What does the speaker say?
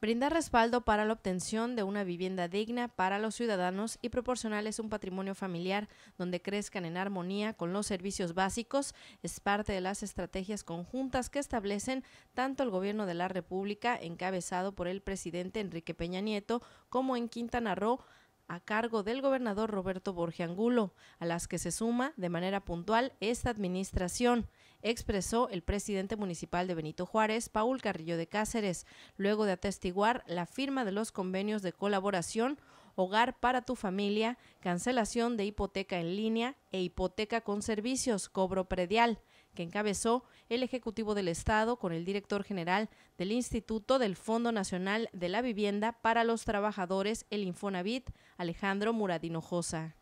brindar respaldo para la obtención de una vivienda digna para los ciudadanos y proporcionarles un patrimonio familiar donde crezcan en armonía con los servicios básicos es parte de las estrategias conjuntas que establecen tanto el gobierno de la República, encabezado por el presidente Enrique Peña Nieto, como en Quintana Roo, a cargo del gobernador Roberto Borge Angulo, a las que se suma de manera puntual esta administración, expresó el presidente municipal de Benito Juárez, Paul Carrillo de Cáceres, luego de atestiguar la firma de los convenios de colaboración Hogar para tu familia, cancelación de hipoteca en línea e hipoteca con servicios, cobro predial, que encabezó el Ejecutivo del Estado con el director general del Instituto del Fondo Nacional de la Vivienda para los Trabajadores, el Infonavit, Alejandro Muradino Josa.